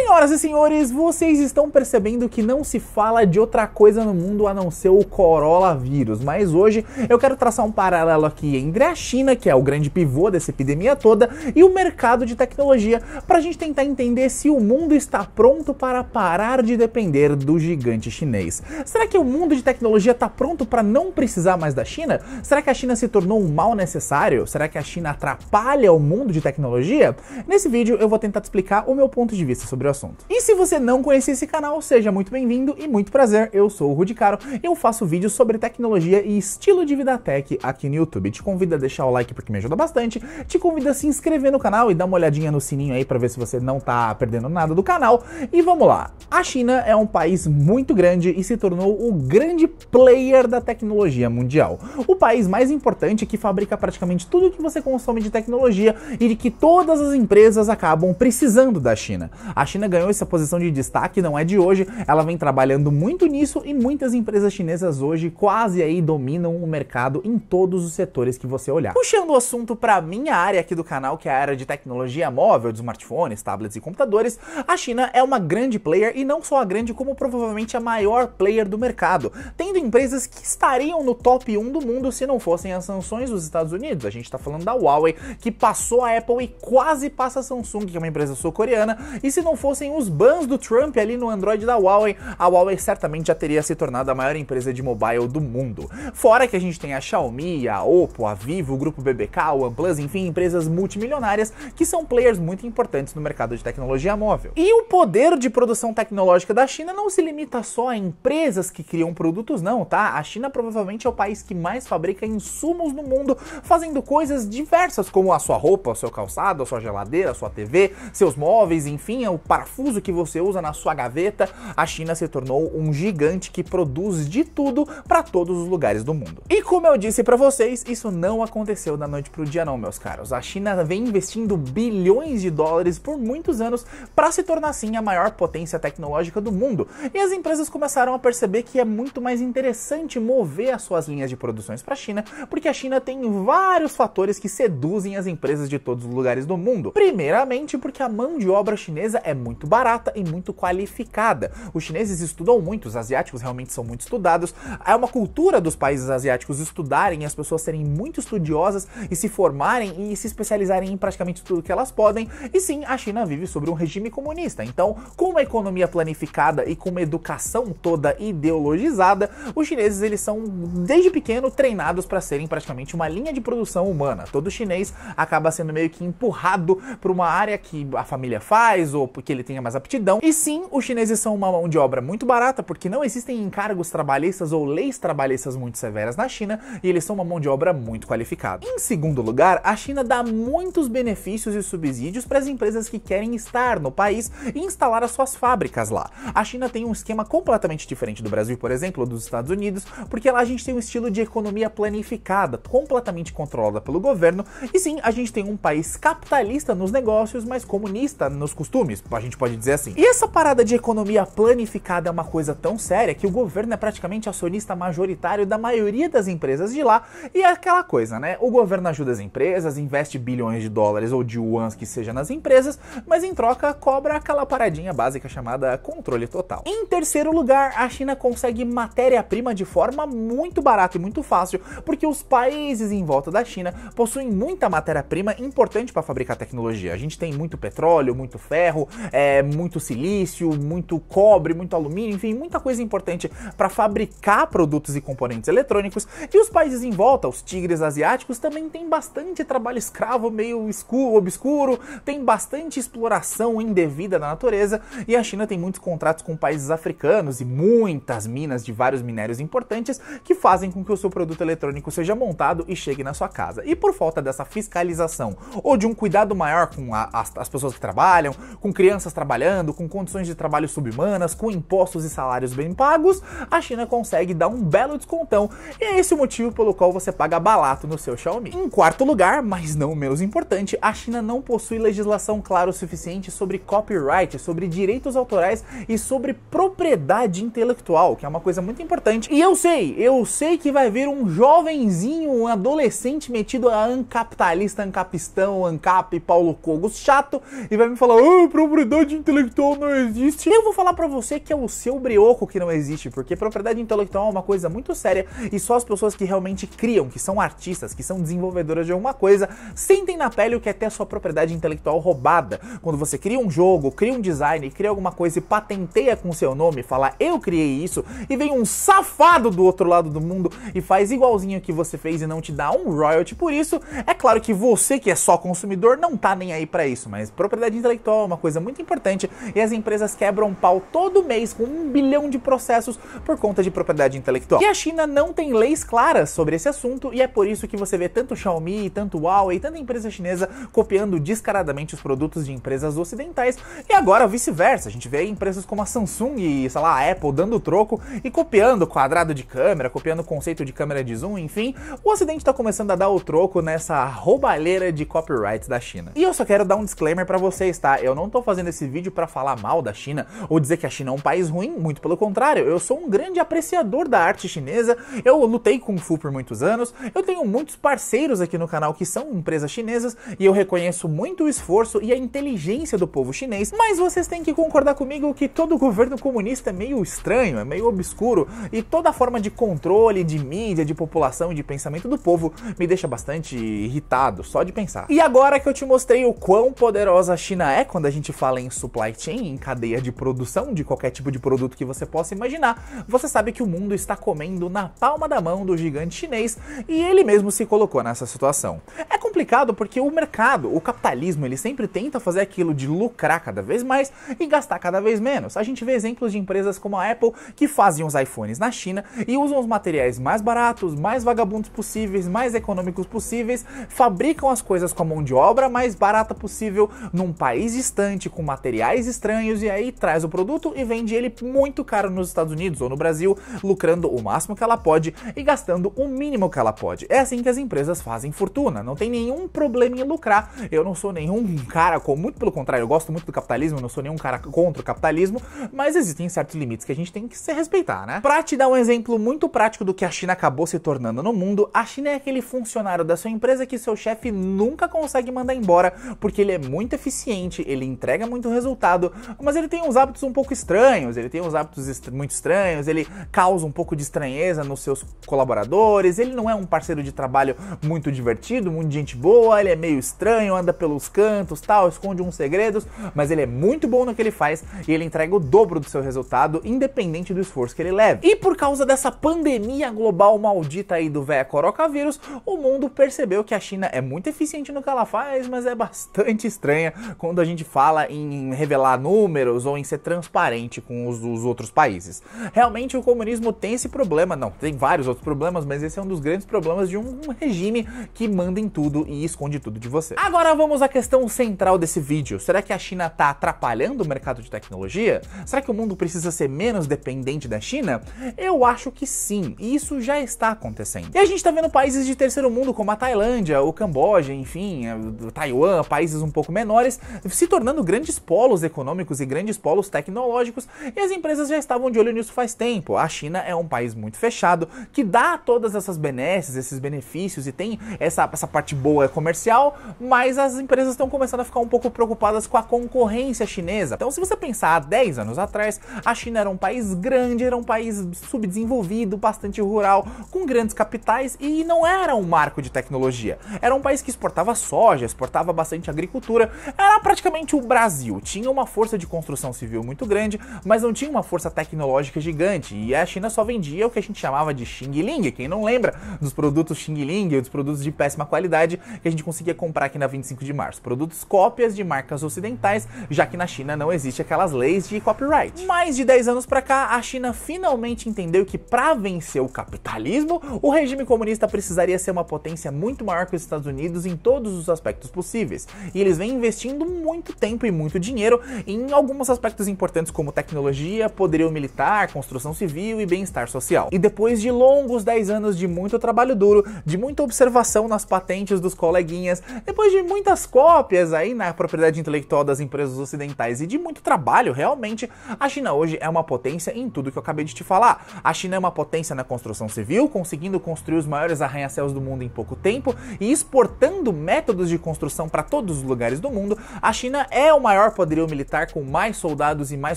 Senhoras e senhores, vocês estão percebendo que não se fala de outra coisa no mundo a não ser o coronavírus, mas hoje eu quero traçar um paralelo aqui entre a China, que é o grande pivô dessa epidemia toda, e o mercado de tecnologia, para a gente tentar entender se o mundo está pronto para parar de depender do gigante chinês. Será que o mundo de tecnologia está pronto para não precisar mais da China? Será que a China se tornou um mal necessário? Será que a China atrapalha o mundo de tecnologia? Nesse vídeo eu vou tentar te explicar o meu ponto de vista sobre assunto. E se você não conhece esse canal, seja muito bem-vindo e muito prazer, eu sou o Rudi e eu faço vídeos sobre tecnologia e estilo de vida tech aqui no YouTube. Te convido a deixar o like porque me ajuda bastante, te convido a se inscrever no canal e dar uma olhadinha no sininho aí para ver se você não tá perdendo nada do canal. E vamos lá. A China é um país muito grande e se tornou o grande player da tecnologia mundial. O país mais importante que fabrica praticamente tudo que você consome de tecnologia e de que todas as empresas acabam precisando da China. A China China ganhou essa posição de destaque, não é de hoje, ela vem trabalhando muito nisso e muitas empresas chinesas hoje quase aí dominam o mercado em todos os setores que você olhar. Puxando o assunto para minha área aqui do canal, que é a área de tecnologia móvel, de smartphones, tablets e computadores, a China é uma grande player e não só a grande, como provavelmente a maior player do mercado, tendo empresas que estariam no top 1 do mundo se não fossem as sanções dos Estados Unidos. A gente está falando da Huawei, que passou a Apple e quase passa a Samsung, que é uma empresa sul-coreana, e se não fossem os bans do Trump ali no Android da Huawei, a Huawei certamente já teria se tornado a maior empresa de mobile do mundo. Fora que a gente tem a Xiaomi, a Oppo, a Vivo, o grupo BBK, o OnePlus, enfim, empresas multimilionárias que são players muito importantes no mercado de tecnologia móvel. E o poder de produção tecnológica da China não se limita só a empresas que criam produtos, não, tá? A China provavelmente é o país que mais fabrica insumos no mundo, fazendo coisas diversas como a sua roupa, o seu calçado, a sua geladeira, a sua TV, seus móveis, enfim, é o parafuso que você usa na sua gaveta, a China se tornou um gigante que produz de tudo para todos os lugares do mundo. E como eu disse para vocês, isso não aconteceu da noite pro dia não, meus caros. A China vem investindo bilhões de dólares por muitos anos para se tornar assim a maior potência tecnológica do mundo. E as empresas começaram a perceber que é muito mais interessante mover as suas linhas de produções para a China, porque a China tem vários fatores que seduzem as empresas de todos os lugares do mundo. Primeiramente, porque a mão de obra chinesa é muito barata e muito qualificada. Os chineses estudam muito, os asiáticos realmente são muito estudados. É uma cultura dos países asiáticos estudarem, as pessoas serem muito estudiosas e se formarem e se especializarem em praticamente tudo que elas podem. E sim, a China vive sobre um regime comunista. Então, com uma economia planificada e com uma educação toda ideologizada, os chineses eles são desde pequeno treinados para serem praticamente uma linha de produção humana. Todo chinês acaba sendo meio que empurrado para uma área que a família faz ou porque que ele tenha mais aptidão. E sim, os chineses são uma mão de obra muito barata, porque não existem encargos trabalhistas ou leis trabalhistas muito severas na China, e eles são uma mão de obra muito qualificada. Em segundo lugar, a China dá muitos benefícios e subsídios para as empresas que querem estar no país e instalar as suas fábricas lá. A China tem um esquema completamente diferente do Brasil, por exemplo, ou dos Estados Unidos, porque lá a gente tem um estilo de economia planificada, completamente controlada pelo governo, e sim, a gente tem um país capitalista nos negócios, mas comunista nos costumes, a gente pode dizer assim. E essa parada de economia planificada é uma coisa tão séria que o governo é praticamente acionista majoritário da maioria das empresas de lá, e é aquela coisa, né? O governo ajuda as empresas, investe bilhões de dólares ou de yuans que seja nas empresas, mas em troca cobra aquela paradinha básica chamada controle total. Em terceiro lugar, a China consegue matéria-prima de forma muito barata e muito fácil, porque os países em volta da China possuem muita matéria-prima importante para fabricar tecnologia. A gente tem muito petróleo, muito ferro, é, muito silício, muito cobre, muito alumínio, enfim, muita coisa importante para fabricar produtos e componentes eletrônicos. E os países em volta, os tigres asiáticos, também têm bastante trabalho escravo meio escuro, obscuro, tem bastante exploração indevida da natureza. E a China tem muitos contratos com países africanos e muitas minas de vários minérios importantes que fazem com que o seu produto eletrônico seja montado e chegue na sua casa. E por falta dessa fiscalização ou de um cuidado maior com a, as, as pessoas que trabalham, com crianças crianças trabalhando, com condições de trabalho subhumanas, com impostos e salários bem pagos, a China consegue dar um belo descontão e é esse o motivo pelo qual você paga balato no seu Xiaomi. Em quarto lugar, mas não menos importante, a China não possui legislação clara o suficiente sobre copyright, sobre direitos autorais e sobre propriedade intelectual, que é uma coisa muito importante. E eu sei, eu sei que vai vir um jovenzinho, um adolescente metido a ancapitalista, ancapistão, ancap, Paulo Cogos chato e vai me falar, oh, propriedade propriedade intelectual não existe. Eu vou falar para você que é o seu brioco que não existe, porque propriedade intelectual é uma coisa muito séria e só as pessoas que realmente criam, que são artistas, que são desenvolvedoras de alguma coisa, sentem na pele o que é ter a sua propriedade intelectual roubada. Quando você cria um jogo, cria um design, cria alguma coisa e patenteia com seu nome, fala eu criei isso, e vem um safado do outro lado do mundo e faz igualzinho que você fez e não te dá um royalty por isso, é claro que você que é só consumidor não tá nem aí para isso, mas propriedade intelectual é uma coisa muito muito importante e as empresas quebram pau todo mês com um bilhão de processos por conta de propriedade intelectual. E a China não tem leis claras sobre esse assunto e é por isso que você vê tanto Xiaomi, tanto Huawei, tanta empresa chinesa copiando descaradamente os produtos de empresas ocidentais e agora vice-versa. A gente vê empresas como a Samsung e, sei lá, a Apple dando troco e copiando quadrado de câmera, copiando o conceito de câmera de zoom, enfim. O ocidente está começando a dar o troco nessa roubalheira de copyrights da China. E eu só quero dar um disclaimer para vocês, tá? Eu não tô fazendo fazendo esse vídeo para falar mal da China ou dizer que a China é um país ruim, muito pelo contrário, eu sou um grande apreciador da arte chinesa, eu lutei com Fu por muitos anos, eu tenho muitos parceiros aqui no canal que são empresas chinesas e eu reconheço muito o esforço e a inteligência do povo chinês, mas vocês têm que concordar comigo que todo governo comunista é meio estranho, é meio obscuro e toda forma de controle de mídia, de população e de pensamento do povo me deixa bastante irritado só de pensar. E agora que eu te mostrei o quão poderosa a China é quando a gente fala fala em supply chain, em cadeia de produção de qualquer tipo de produto que você possa imaginar, você sabe que o mundo está comendo na palma da mão do gigante chinês e ele mesmo se colocou nessa situação. É complicado porque o mercado, o capitalismo, ele sempre tenta fazer aquilo de lucrar cada vez mais e gastar cada vez menos. A gente vê exemplos de empresas como a Apple que fazem os iPhones na China e usam os materiais mais baratos, mais vagabundos possíveis, mais econômicos possíveis, fabricam as coisas com a mão de obra mais barata possível num país distante, com com materiais estranhos e aí traz o produto e vende ele muito caro nos Estados Unidos ou no Brasil, lucrando o máximo que ela pode e gastando o mínimo que ela pode. É assim que as empresas fazem fortuna, não tem nenhum problema em lucrar. Eu não sou nenhum cara, com, muito pelo contrário, eu gosto muito do capitalismo, não sou nenhum cara contra o capitalismo, mas existem certos limites que a gente tem que se respeitar, né? Pra te dar um exemplo muito prático do que a China acabou se tornando no mundo, a China é aquele funcionário da sua empresa que seu chefe nunca consegue mandar embora porque ele é muito eficiente, ele entrega muito resultado. Mas ele tem uns hábitos um pouco estranhos, ele tem uns hábitos est muito estranhos, ele causa um pouco de estranheza nos seus colaboradores, ele não é um parceiro de trabalho muito divertido, muito gente boa, ele é meio estranho, anda pelos cantos, tal, esconde uns segredos, mas ele é muito bom no que ele faz e ele entrega o dobro do seu resultado, independente do esforço que ele leve. E por causa dessa pandemia global maldita aí do véia coronavírus, o mundo percebeu que a China é muito eficiente no que ela faz, mas é bastante estranha quando a gente fala em em revelar números ou em ser transparente com os, os outros países. Realmente o comunismo tem esse problema, não, tem vários outros problemas, mas esse é um dos grandes problemas de um, um regime que manda em tudo e esconde tudo de você. Agora vamos à questão central desse vídeo. Será que a China está atrapalhando o mercado de tecnologia? Será que o mundo precisa ser menos dependente da China? Eu acho que sim, e isso já está acontecendo. E a gente está vendo países de terceiro mundo como a Tailândia, o Camboja, enfim, eh, Taiwan, países um pouco menores, se tornando grandes grandes polos econômicos e grandes polos tecnológicos, e as empresas já estavam de olho nisso faz tempo. A China é um país muito fechado, que dá todas essas benesses, esses benefícios e tem essa, essa parte boa comercial, mas as empresas estão começando a ficar um pouco preocupadas com a concorrência chinesa. Então, se você pensar há 10 anos atrás, a China era um país grande, era um país subdesenvolvido, bastante rural, com grandes capitais e não era um marco de tecnologia. Era um país que exportava soja, exportava bastante agricultura, era praticamente o Brasil Brasil. Tinha uma força de construção civil muito grande, mas não tinha uma força tecnológica gigante. E a China só vendia o que a gente chamava de Xing Ling. Quem não lembra dos produtos Xing Ling, dos produtos de péssima qualidade que a gente conseguia comprar aqui na 25 de março. Produtos cópias de marcas ocidentais, já que na China não existe aquelas leis de copyright. Mais de 10 anos para cá, a China finalmente entendeu que para vencer o capitalismo, o regime comunista precisaria ser uma potência muito maior que os Estados Unidos em todos os aspectos possíveis. E eles vêm investindo muito tempo e muito muito dinheiro em alguns aspectos importantes como tecnologia, poderio militar, construção civil e bem-estar social. E depois de longos 10 anos de muito trabalho duro, de muita observação nas patentes dos coleguinhas, depois de muitas cópias aí na propriedade intelectual das empresas ocidentais e de muito trabalho, realmente, a China hoje é uma potência em tudo que eu acabei de te falar. A China é uma potência na construção civil, conseguindo construir os maiores arranha-céus do mundo em pouco tempo e exportando métodos de construção para todos os lugares do mundo. A China é uma maior poderio militar com mais soldados e mais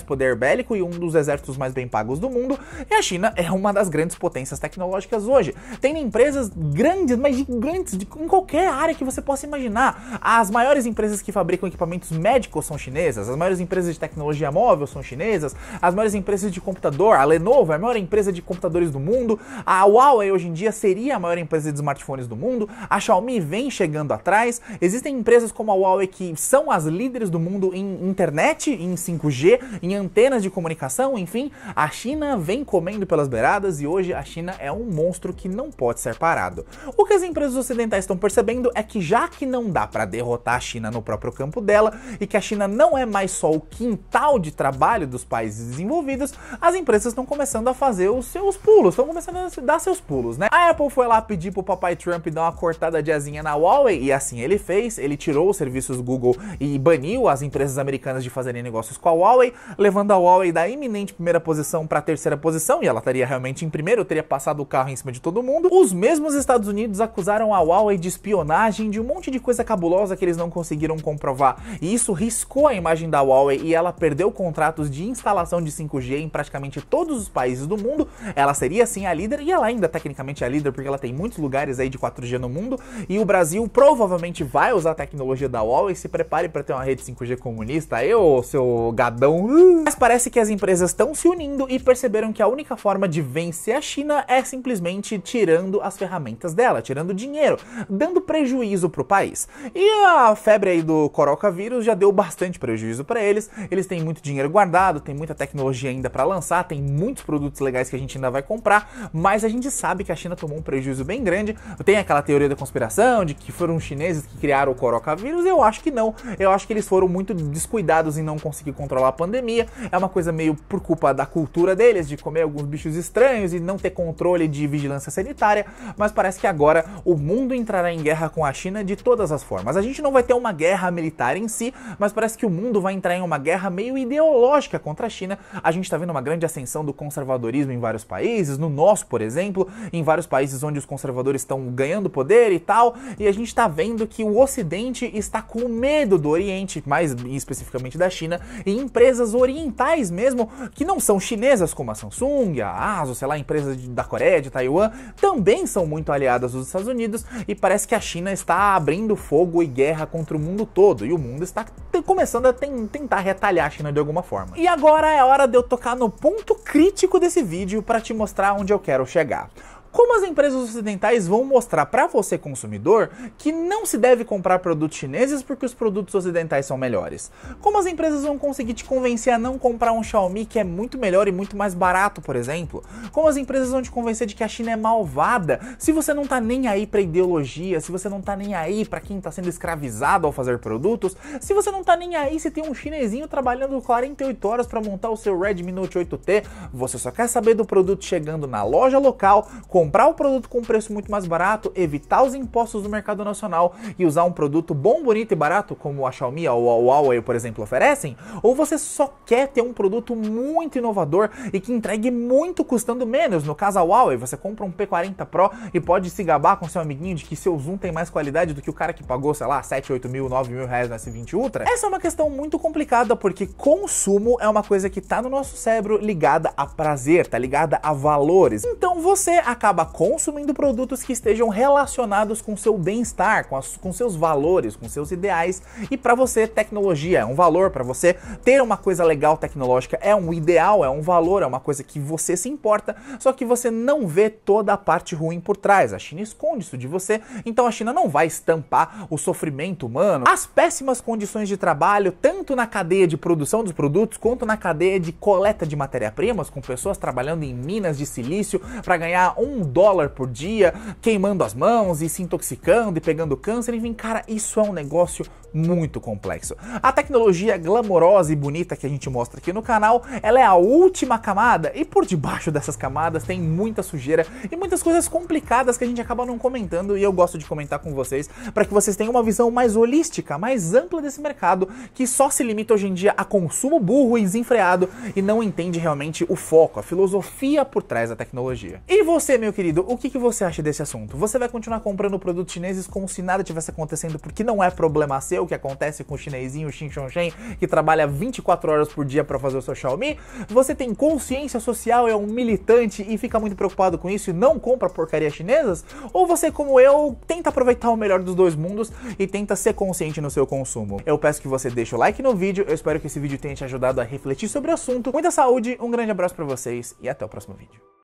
poder bélico e um dos exércitos mais bem pagos do mundo, e a China é uma das grandes potências tecnológicas hoje. Tem empresas grandes, mas gigantes, de, em qualquer área que você possa imaginar. As maiores empresas que fabricam equipamentos médicos são chinesas, as maiores empresas de tecnologia móvel são chinesas, as maiores empresas de computador, a Lenovo é a maior empresa de computadores do mundo, a Huawei hoje em dia seria a maior empresa de smartphones do mundo, a Xiaomi vem chegando atrás, existem empresas como a Huawei que são as líderes do mundo investindo em internet, em 5G, em antenas de comunicação, enfim, a China vem comendo pelas beiradas e hoje a China é um monstro que não pode ser parado. O que as empresas ocidentais estão percebendo é que já que não dá para derrotar a China no próprio campo dela e que a China não é mais só o quintal de trabalho dos países desenvolvidos, as empresas estão começando a fazer os seus pulos, estão começando a dar seus pulos, né? A Apple foi lá pedir pro papai Trump dar uma cortada de asinha na Huawei e assim ele fez, ele tirou os serviços Google e baniu as empresas empresas americanas de fazerem negócios com a Huawei, levando a Huawei da iminente primeira posição para a terceira posição, e ela estaria realmente em primeiro, teria passado o carro em cima de todo mundo. Os mesmos Estados Unidos acusaram a Huawei de espionagem, de um monte de coisa cabulosa que eles não conseguiram comprovar, e isso riscou a imagem da Huawei e ela perdeu contratos de instalação de 5G em praticamente todos os países do mundo. Ela seria sim a líder, e ela ainda tecnicamente é a líder porque ela tem muitos lugares aí de 4G no mundo, e o Brasil provavelmente vai usar a tecnologia da Huawei, se prepare para ter uma rede 5G comunista, eu, seu gadão. Mas parece que as empresas estão se unindo e perceberam que a única forma de vencer a China é simplesmente tirando as ferramentas dela, tirando dinheiro, dando prejuízo pro país. E a febre aí do coronavírus já deu bastante prejuízo para eles. Eles têm muito dinheiro guardado, tem muita tecnologia ainda para lançar, tem muitos produtos legais que a gente ainda vai comprar, mas a gente sabe que a China tomou um prejuízo bem grande. Tem aquela teoria da conspiração de que foram os chineses que criaram o coronavírus? Eu acho que não. Eu acho que eles foram muito muito descuidados em não conseguir controlar a pandemia. É uma coisa meio por culpa da cultura deles, de comer alguns bichos estranhos e não ter controle de vigilância sanitária. Mas parece que agora o mundo entrará em guerra com a China de todas as formas. A gente não vai ter uma guerra militar em si, mas parece que o mundo vai entrar em uma guerra meio ideológica contra a China. A gente está vendo uma grande ascensão do conservadorismo em vários países, no nosso, por exemplo, em vários países onde os conservadores estão ganhando poder e tal. E a gente está vendo que o Ocidente está com medo do Oriente, mais especificamente da China, e empresas orientais mesmo, que não são chinesas, como a Samsung, a Asus, sei lá, empresas da Coreia, de Taiwan, também são muito aliadas dos Estados Unidos e parece que a China está abrindo fogo e guerra contra o mundo todo, e o mundo está começando a ten tentar retalhar a China de alguma forma. E agora é hora de eu tocar no ponto crítico desse vídeo para te mostrar onde eu quero chegar. Como as empresas ocidentais vão mostrar para você consumidor que não se deve comprar produtos chineses porque os produtos ocidentais são melhores? Como as empresas vão conseguir te convencer a não comprar um Xiaomi que é muito melhor e muito mais barato, por exemplo? Como as empresas vão te convencer de que a China é malvada se você não tá nem aí para ideologia, se você não tá nem aí para quem tá sendo escravizado ao fazer produtos, se você não tá nem aí se tem um chinesinho trabalhando 48 horas para montar o seu Redmi Note 8T, você só quer saber do produto chegando na loja local com comprar o produto com um preço muito mais barato, evitar os impostos do mercado nacional e usar um produto bom, bonito e barato, como a Xiaomi ou a Huawei, por exemplo, oferecem? Ou você só quer ter um produto muito inovador e que entregue muito custando menos? No caso, a Huawei, você compra um P40 Pro e pode se gabar com seu amiguinho de que seu Zoom tem mais qualidade do que o cara que pagou, sei lá, 7, 8 mil, 9 mil reais no S20 Ultra? Essa é uma questão muito complicada porque consumo é uma coisa que tá no nosso cérebro ligada a prazer, tá ligada a valores. Então você acaba acaba consumindo produtos que estejam relacionados com seu bem-estar, com, com seus valores, com seus ideais. E para você, tecnologia é um valor, para você ter uma coisa legal tecnológica é um ideal, é um valor, é uma coisa que você se importa, só que você não vê toda a parte ruim por trás. A China esconde isso de você, então a China não vai estampar o sofrimento humano, as péssimas condições de trabalho, tanto na cadeia de produção dos produtos quanto na cadeia de coleta de matéria-primas, com pessoas trabalhando em minas de silício para ganhar um dólar por dia, queimando as mãos e se intoxicando e pegando câncer, enfim, cara, isso é um negócio muito complexo. A tecnologia glamourosa e bonita que a gente mostra aqui no canal, ela é a última camada e por debaixo dessas camadas tem muita sujeira e muitas coisas complicadas que a gente acaba não comentando e eu gosto de comentar com vocês para que vocês tenham uma visão mais holística, mais ampla desse mercado que só se limita hoje em dia a consumo burro e desenfreado e não entende realmente o foco, a filosofia por trás da tecnologia. E você, meu querido, o que, que você acha desse assunto? Você vai continuar comprando produtos chineses como se nada tivesse acontecendo, porque não é problema seu que acontece com o chinesinho Xin Shen, que trabalha 24 horas por dia para fazer o seu Xiaomi? Você tem consciência social, é um militante e fica muito preocupado com isso e não compra porcaria chinesas? Ou você, como eu, tenta aproveitar o melhor dos dois mundos e tenta ser consciente no seu consumo? Eu peço que você deixe o like no vídeo, eu espero que esse vídeo tenha te ajudado a refletir sobre o assunto. Muita saúde, um grande abraço para vocês e até o próximo vídeo.